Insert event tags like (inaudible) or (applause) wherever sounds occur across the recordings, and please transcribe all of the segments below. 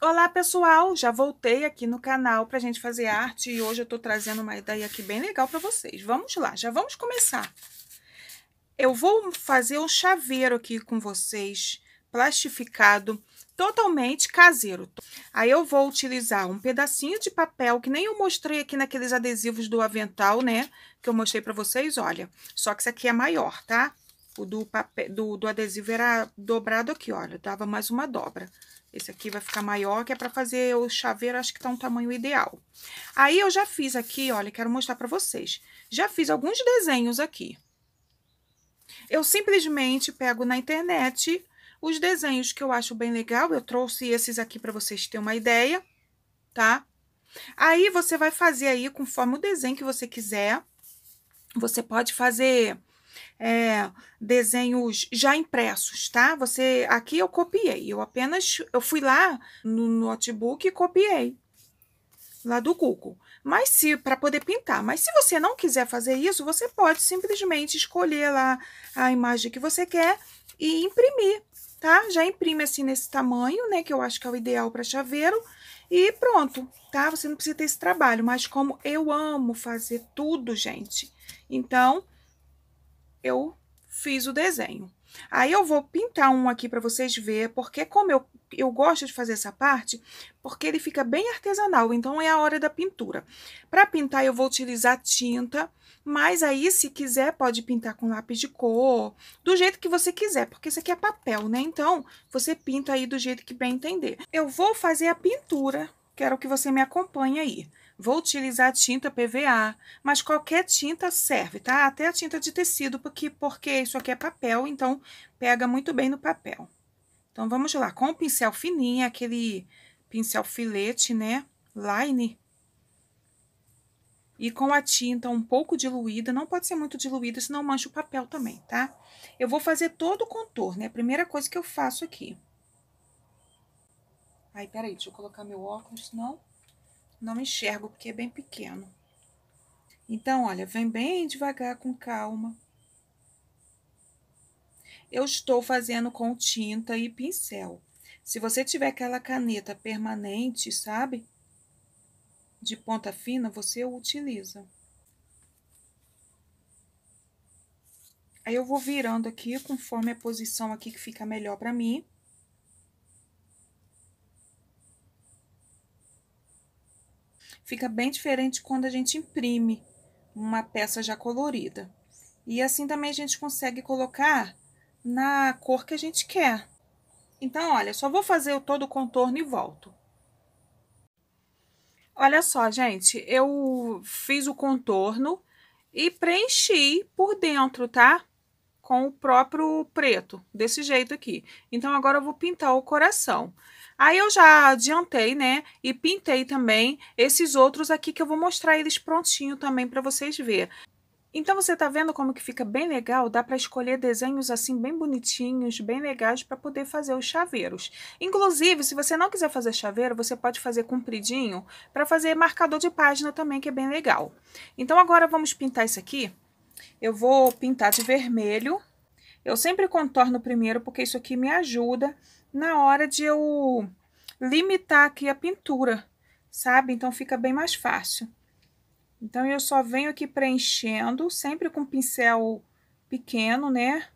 Olá pessoal, já voltei aqui no canal para gente fazer arte e hoje eu estou trazendo uma ideia aqui bem legal para vocês. Vamos lá, já vamos começar. Eu vou fazer um chaveiro aqui com vocês, plastificado, totalmente caseiro. Aí eu vou utilizar um pedacinho de papel, que nem eu mostrei aqui naqueles adesivos do avental, né? Que eu mostrei para vocês, olha. Só que isso aqui é maior, Tá? O tipo do, papel, do, do adesivo era dobrado aqui, olha, dava mais uma dobra. Esse aqui vai ficar maior, que é pra fazer o chaveiro, acho que tá um tamanho ideal. Aí eu já fiz aqui, olha, quero mostrar pra vocês. Já fiz alguns desenhos aqui. Eu simplesmente pego na internet os desenhos que eu acho bem legal. Eu trouxe esses aqui pra vocês terem uma ideia, tá? Aí, você vai fazer aí conforme o desenho que você quiser. Você pode fazer é, desenhos já impressos, tá? Você aqui eu copiei, eu apenas eu fui lá no notebook e copiei lá do Google. Mas se para poder pintar, mas se você não quiser fazer isso, você pode simplesmente escolher lá a imagem que você quer e imprimir, tá? Já imprime assim nesse tamanho, né, que eu acho que é o ideal para chaveiro. E pronto, tá? Você não precisa ter esse trabalho, mas como eu amo fazer tudo, gente. Então, eu fiz o desenho. Aí eu vou pintar um aqui para vocês verem, porque como eu, eu gosto de fazer essa parte, porque ele fica bem artesanal, então é a hora da pintura. Para pintar eu vou utilizar tinta, mas aí se quiser pode pintar com lápis de cor, do jeito que você quiser, porque isso aqui é papel, né? Então você pinta aí do jeito que bem entender. Eu vou fazer a pintura, quero que você me acompanhe aí. Vou utilizar tinta PVA, mas qualquer tinta serve, tá? Até a tinta de tecido, porque, porque isso aqui é papel, então pega muito bem no papel. Então, vamos lá, com o pincel fininho, aquele pincel filete, né? Line. E com a tinta um pouco diluída, não pode ser muito diluída, senão mancha o papel também, tá? Eu vou fazer todo o contorno, é a primeira coisa que eu faço aqui. Ai, peraí, deixa eu colocar meu óculos, senão... Não enxergo porque é bem pequeno. Então, olha, vem bem devagar, com calma. Eu estou fazendo com tinta e pincel. Se você tiver aquela caneta permanente, sabe? De ponta fina, você utiliza. Aí eu vou virando aqui conforme a posição aqui que fica melhor para mim. Fica bem diferente quando a gente imprime uma peça já colorida. E assim também a gente consegue colocar na cor que a gente quer. Então, olha, só vou fazer todo o contorno e volto. Olha só, gente, eu fiz o contorno e preenchi por dentro, tá? Com o próprio preto, desse jeito aqui. Então, agora eu vou pintar o coração. Aí eu já adiantei, né? E pintei também esses outros aqui que eu vou mostrar eles prontinho também para vocês verem. Então você tá vendo como que fica bem legal? Dá para escolher desenhos assim bem bonitinhos, bem legais para poder fazer os chaveiros. Inclusive, se você não quiser fazer chaveiro, você pode fazer compridinho para fazer marcador de página também, que é bem legal. Então agora vamos pintar isso aqui. Eu vou pintar de vermelho. Eu sempre contorno primeiro porque isso aqui me ajuda na hora de eu limitar aqui a pintura, sabe? Então, fica bem mais fácil. Então, eu só venho aqui preenchendo, sempre com pincel pequeno, né?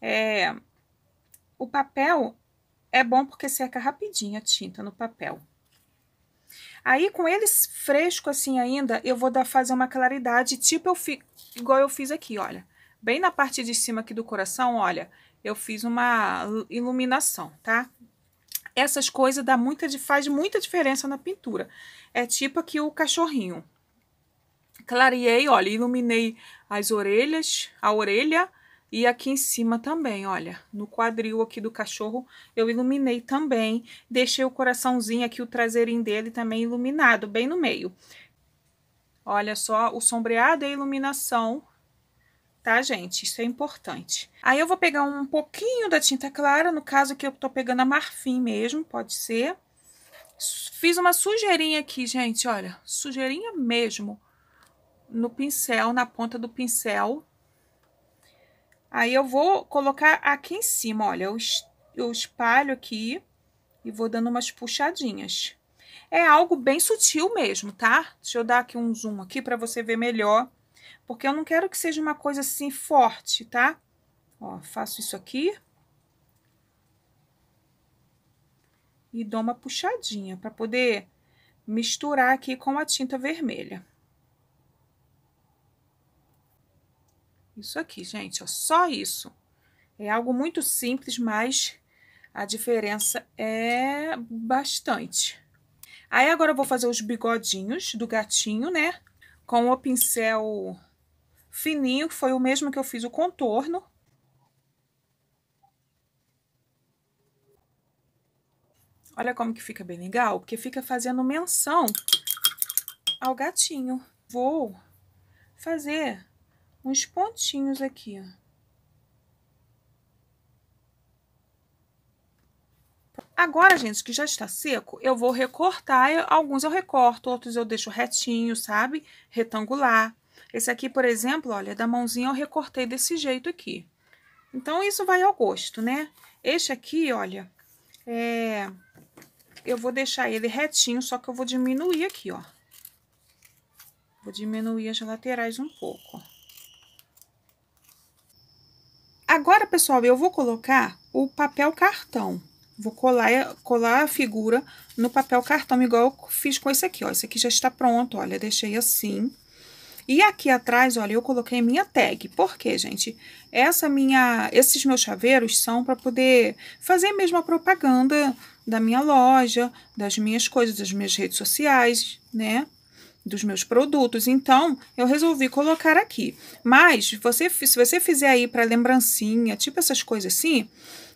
É... O papel é bom porque seca rapidinho a tinta no papel. Aí, com eles fresco assim ainda, eu vou dar, fazer uma claridade, tipo eu fiz, igual eu fiz aqui, olha. Bem na parte de cima aqui do coração, olha, eu fiz uma iluminação, tá? Essas coisas dá muita, faz muita diferença na pintura. É tipo aqui o cachorrinho. Clareei, olha, iluminei as orelhas, a orelha e aqui em cima também, olha. No quadril aqui do cachorro eu iluminei também. Deixei o coraçãozinho aqui, o traseirinho dele também iluminado, bem no meio. Olha só o sombreado e é a iluminação tá, gente? Isso é importante. Aí eu vou pegar um pouquinho da tinta clara, no caso aqui eu tô pegando a marfim mesmo, pode ser. Fiz uma sujeirinha aqui, gente, olha, sujeirinha mesmo, no pincel, na ponta do pincel. Aí eu vou colocar aqui em cima, olha, eu, espalho aqui e vou dando umas puxadinhas. É algo bem sutil mesmo, tá? Deixa eu dar aqui um zoom aqui para você ver melhor porque eu não quero que seja uma coisa assim forte, tá? Ó, faço isso aqui. E dou uma puxadinha para poder misturar aqui com a tinta vermelha. Isso aqui, gente, ó, só isso. É algo muito simples, mas a diferença é bastante. Aí, agora, eu vou fazer os bigodinhos do gatinho, né? com o pincel fininho, que foi o mesmo que eu fiz o contorno. Olha como que fica bem legal, porque fica fazendo menção ao gatinho. Vou fazer uns pontinhos aqui, ó. Agora, gente, que já está seco, eu vou recortar. Alguns eu recorto, outros eu deixo retinho, sabe? Retangular. Esse aqui, por exemplo, olha, da mãozinha eu recortei desse jeito aqui. Então, isso vai ao gosto, né? Este aqui, olha, é... Eu vou deixar ele retinho, só que eu vou diminuir aqui, ó. Vou diminuir as laterais um pouco. Agora, pessoal, eu vou colocar o papel cartão. Vou colar, colar a figura no papel cartão, igual eu fiz com esse aqui, ó. Esse aqui já está pronto, olha, deixei assim. E aqui atrás, olha, eu coloquei minha tag. Por quê, gente? Essa minha, esses meus chaveiros são para poder fazer mesmo a propaganda da minha loja, das minhas coisas, das minhas redes sociais, né? dos meus produtos. Então, eu resolvi colocar aqui. Mas, você, se você fizer aí para lembrancinha, tipo essas coisas assim,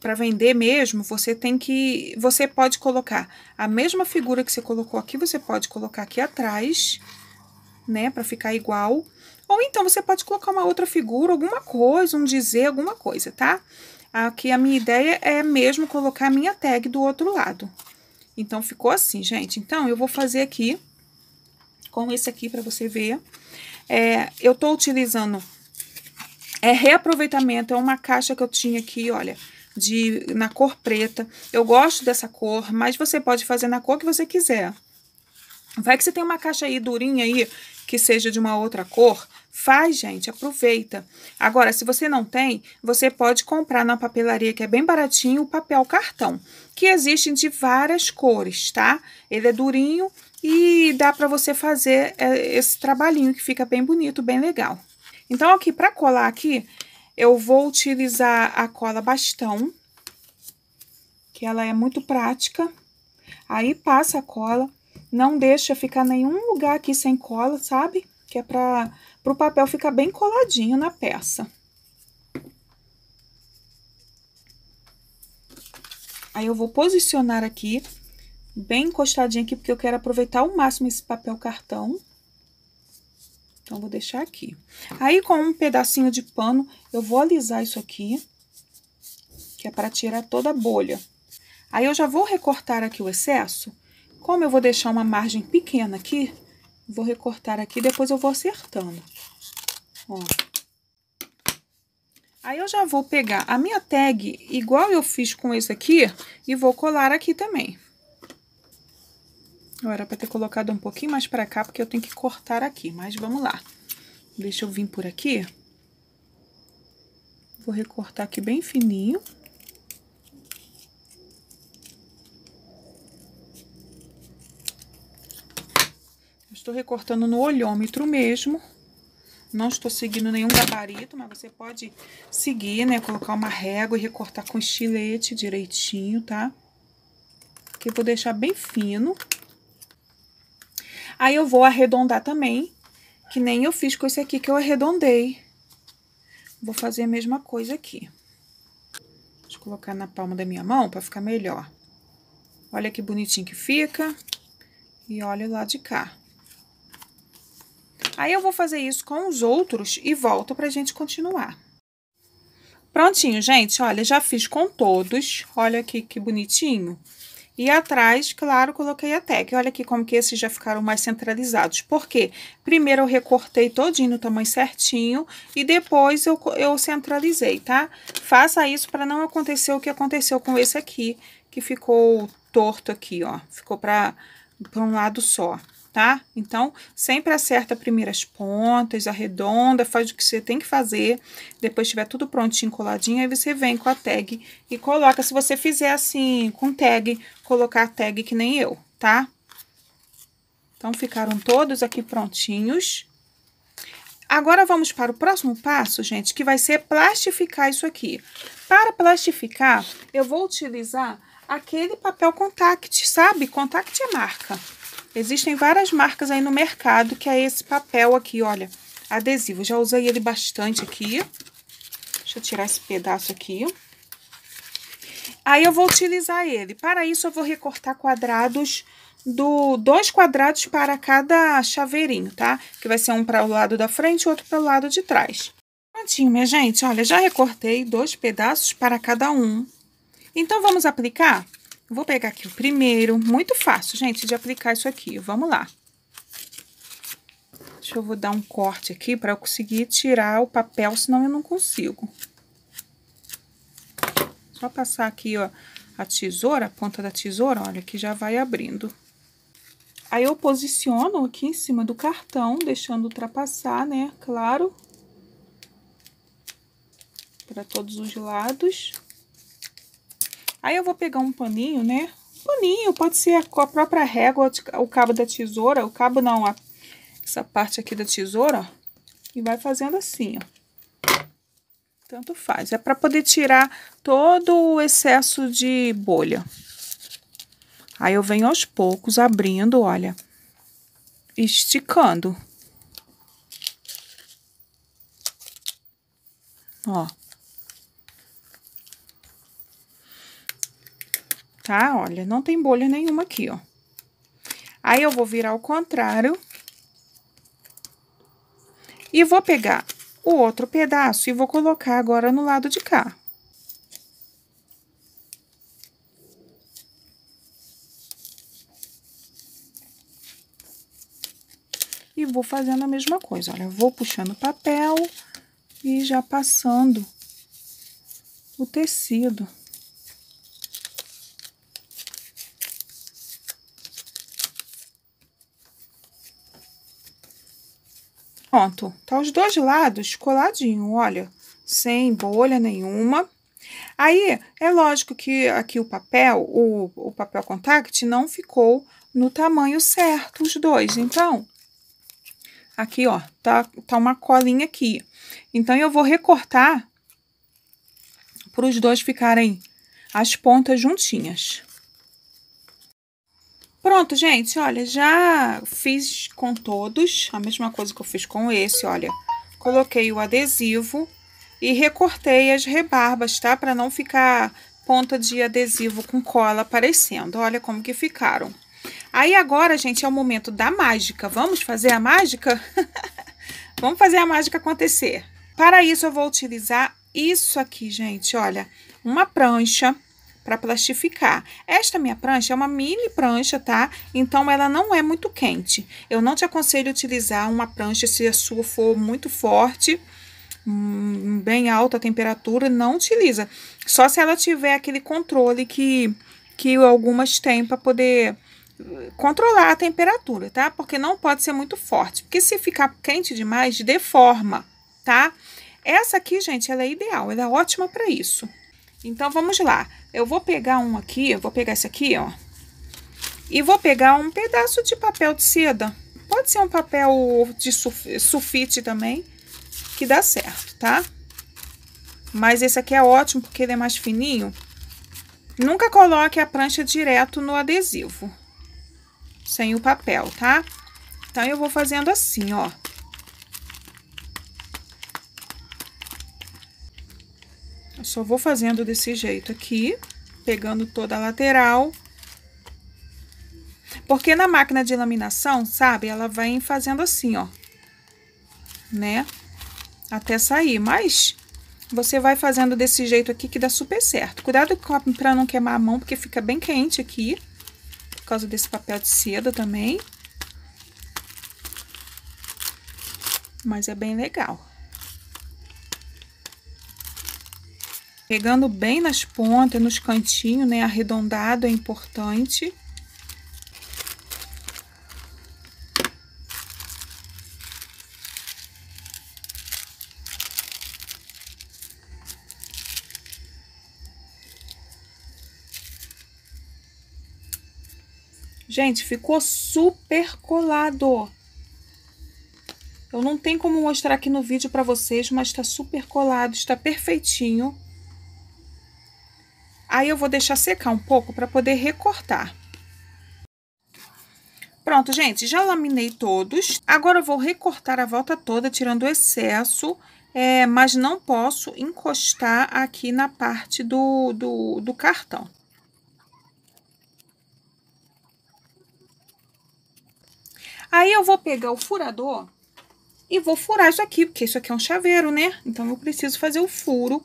para vender mesmo, você tem que... Você pode colocar a mesma figura que você colocou aqui, você pode colocar aqui atrás, né? Para ficar igual. Ou então, você pode colocar uma outra figura, alguma coisa, um dizer, alguma coisa, tá? Aqui a minha ideia é mesmo colocar a minha tag do outro lado. Então, ficou assim, gente. Então, eu vou fazer aqui com esse aqui para você ver. É, eu tô utilizando é reaproveitamento, é uma caixa que eu tinha aqui, olha, de na cor preta. Eu gosto dessa cor, mas você pode fazer na cor que você quiser. Vai que você tem uma caixa aí durinha aí, que seja de uma outra cor, faz, gente, aproveita. Agora, se você não tem, você pode comprar na papelaria, que é bem baratinho, o papel cartão, que existe de várias cores, tá? Ele é durinho, e dá para você fazer é, esse trabalhinho que fica bem bonito, bem legal. Então, aqui, para colar aqui, eu vou utilizar a cola bastão, que ela é muito prática. Aí, passa a cola, não deixa ficar nenhum lugar aqui sem cola, sabe? Que é para o papel ficar bem coladinho na peça. Aí, eu vou posicionar aqui bem encostadinha aqui, porque eu quero aproveitar ao máximo esse papel cartão. Então, vou deixar aqui. Aí, com um pedacinho de pano, eu vou alisar isso aqui, que é para tirar toda a bolha. Aí, eu já vou recortar aqui o excesso. Como eu vou deixar uma margem pequena aqui, vou recortar aqui, depois eu vou acertando. Ó. Aí, eu já vou pegar a minha tag, igual eu fiz com esse aqui, e vou colar aqui também. Eu era para ter colocado um pouquinho mais para cá, porque eu tenho que cortar aqui, mas vamos lá. Deixa eu vir por aqui. Vou recortar aqui bem fininho. Eu estou recortando no olhômetro mesmo. Não estou seguindo nenhum gabarito, mas você pode seguir, né? Colocar uma régua e recortar com estilete direitinho, tá? Que eu vou deixar bem fino. Aí eu vou arredondar também, que nem eu fiz com esse aqui que eu arredondei. Vou fazer a mesma coisa aqui. Deixa eu colocar na palma da minha mão para ficar melhor. Olha que bonitinho que fica. E olha lá de cá. Aí eu vou fazer isso com os outros e volto pra gente continuar. Prontinho, gente. Olha, já fiz com todos. Olha aqui que bonitinho. E atrás, claro, coloquei a tag. Olha aqui como que esses já ficaram mais centralizados. Por quê? Primeiro eu recortei todinho no tamanho certinho e depois eu, eu centralizei, tá? Faça isso para não acontecer o que aconteceu com esse aqui, que ficou torto aqui, ó. Ficou para um lado só tá? Então, sempre acerta primeiro as pontas, arredonda, faz o que você tem que fazer. Depois tiver tudo prontinho, coladinho, aí você vem com a tag e coloca. Se você fizer assim, com tag, colocar a tag que nem eu, tá? Então, ficaram todos aqui prontinhos. Agora, vamos para o próximo passo, gente, que vai ser plastificar isso aqui. Para plastificar, eu vou utilizar aquele papel contact, sabe? Contact é marca. Existem várias marcas aí no mercado que é esse papel aqui, olha, adesivo. Já usei ele bastante aqui. Deixa eu tirar esse pedaço aqui. Aí eu vou utilizar ele. Para isso, eu vou recortar quadrados do dois quadrados para cada chaveirinho, tá? Que vai ser um para o lado da frente e outro para o lado de trás. Prontinho, minha gente. Olha, já recortei dois pedaços para cada um. Então, vamos aplicar? Vou pegar aqui o primeiro, muito fácil, gente, de aplicar isso aqui. Vamos lá. Deixa eu vou dar um corte aqui para eu conseguir tirar o papel, senão eu não consigo. Só passar aqui, ó, a tesoura, a ponta da tesoura, olha, que já vai abrindo. Aí, eu posiciono aqui em cima do cartão, deixando ultrapassar, né, claro. Para todos os lados. Aí eu vou pegar um paninho, né? Paninho, pode ser a própria régua, o cabo da tesoura, o cabo não, a, essa parte aqui da tesoura, ó, e vai fazendo assim, ó. Tanto faz, é para poder tirar todo o excesso de bolha. Aí eu venho aos poucos abrindo, olha, esticando. Ó. tá? Olha, não tem bolha nenhuma aqui, ó. Aí, eu vou virar ao contrário. E vou pegar o outro pedaço e vou colocar agora no lado de cá. E vou fazendo a mesma coisa, olha, vou puxando o papel e já passando o tecido. Pronto, tá os dois lados coladinho, olha, sem bolha nenhuma. Aí, é lógico que aqui o papel, o, o papel contact, não ficou no tamanho certo os dois. Então, aqui, ó, tá, tá uma colinha aqui. Então, eu vou recortar para os dois ficarem as pontas juntinhas. Pronto, gente, olha, já fiz com todos, a mesma coisa que eu fiz com esse, olha. Coloquei o adesivo e recortei as rebarbas, tá? Para não ficar ponta de adesivo com cola aparecendo. Olha como que ficaram. Aí agora, gente, é o momento da mágica. Vamos fazer a mágica? (laughs) Vamos fazer a mágica acontecer. Para isso, eu vou utilizar isso aqui, gente, olha. Uma prancha para plastificar. Esta minha prancha é uma mini prancha, tá? Então ela não é muito quente. Eu não te aconselho utilizar uma prancha se a sua for muito forte, hum, bem alta a temperatura, não utiliza. Só se ela tiver aquele controle que que algumas têm para poder eh, controlar a temperatura, tá? Porque não pode ser muito forte, porque se ficar quente demais, deforma, tá? Essa aqui, gente, ela é ideal, ela é ótima para isso. Então, vamos lá. Eu vou pegar um aqui, eu vou pegar esse aqui, ó. E vou pegar um pedaço de papel de seda. Pode ser um papel de sulfite também, que dá certo, tá? Mas esse aqui é ótimo, porque ele é mais fininho. Nunca coloque a prancha direto no adesivo, sem o papel, tá? Então, eu vou fazendo assim, ó. só vou fazendo desse jeito aqui, pegando toda a lateral. Porque na máquina de laminação, sabe, ela vai fazendo assim, ó, né, até sair, mas você vai fazendo desse jeito aqui que dá super certo. Cuidado pra não queimar a mão, porque fica bem quente aqui, por causa desse papel de seda também. Mas é bem legal. Pegando bem nas pontas, nos cantinhos, né? Arredondado é importante. Gente, ficou super colado. Eu não tenho como mostrar aqui no vídeo para vocês, mas está super colado, está perfeitinho. Aí eu vou deixar secar um pouco para poder recortar. Pronto, gente, já laminei todos. Agora eu vou recortar a volta toda, tirando o excesso, é, mas não posso encostar aqui na parte do, do, do cartão. Aí eu vou pegar o furador e vou furar isso aqui, porque isso aqui é um chaveiro, né? Então, eu preciso fazer o furo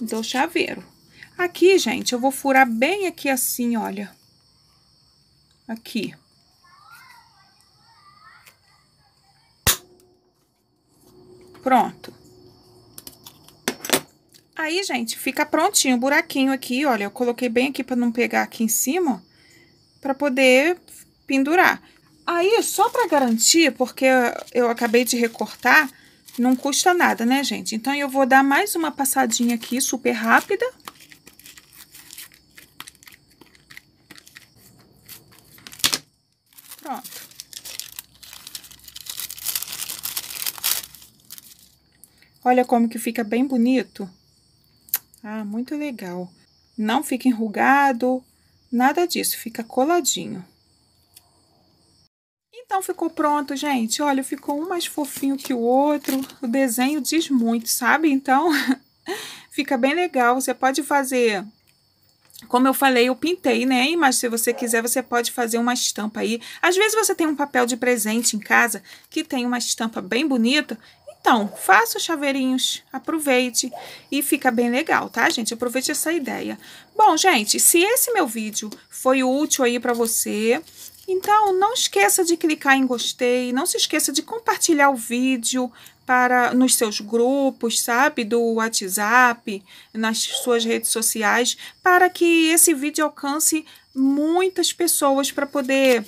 do chaveiro. Aqui, gente, eu vou furar bem aqui assim, olha. Aqui. Pronto. Aí, gente, fica prontinho o buraquinho aqui, olha. Eu coloquei bem aqui pra não pegar aqui em cima, pra poder pendurar. Aí, só pra garantir, porque eu acabei de recortar, não custa nada, né, gente? Então, eu vou dar mais uma passadinha aqui, super rápida. Olha como que fica bem bonito. Ah, muito legal. Não fica enrugado, nada disso, fica coladinho. Então ficou pronto, gente. Olha, ficou um mais fofinho que o outro. O desenho diz muito, sabe? Então (laughs) fica bem legal. Você pode fazer como eu falei, eu pintei, né? Mas se você quiser, você pode fazer uma estampa aí. Às vezes você tem um papel de presente em casa que tem uma estampa bem bonita então, faça os chaveirinhos, aproveite e fica bem legal, tá, gente? Aproveite essa ideia. Bom, gente, se esse meu vídeo foi útil aí para você, então não esqueça de clicar em gostei, não se esqueça de compartilhar o vídeo para nos seus grupos, sabe, do WhatsApp, nas suas redes sociais, para que esse vídeo alcance muitas pessoas para poder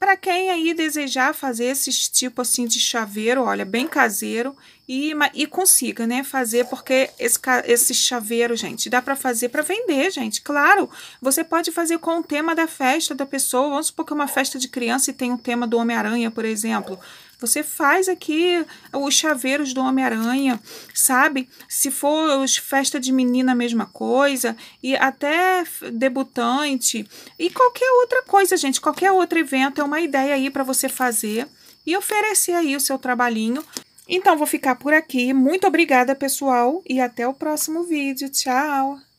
para quem aí desejar fazer esse tipo assim de chaveiro, olha, bem caseiro e, e consiga, né, fazer, porque esse, esse chaveiro, gente, dá para fazer para vender, gente, claro. Você pode fazer com o tema da festa da pessoa, vamos supor que é uma festa de criança e tem o um tema do Homem-Aranha, por exemplo. Você faz aqui os chaveiros do Homem-Aranha, sabe? Se for festa de menina, a mesma coisa. E até debutante. E qualquer outra coisa, gente. Qualquer outro evento é uma ideia aí para você fazer e oferecer aí o seu trabalhinho. Então, vou ficar por aqui. Muito obrigada, pessoal, e até o próximo vídeo. Tchau!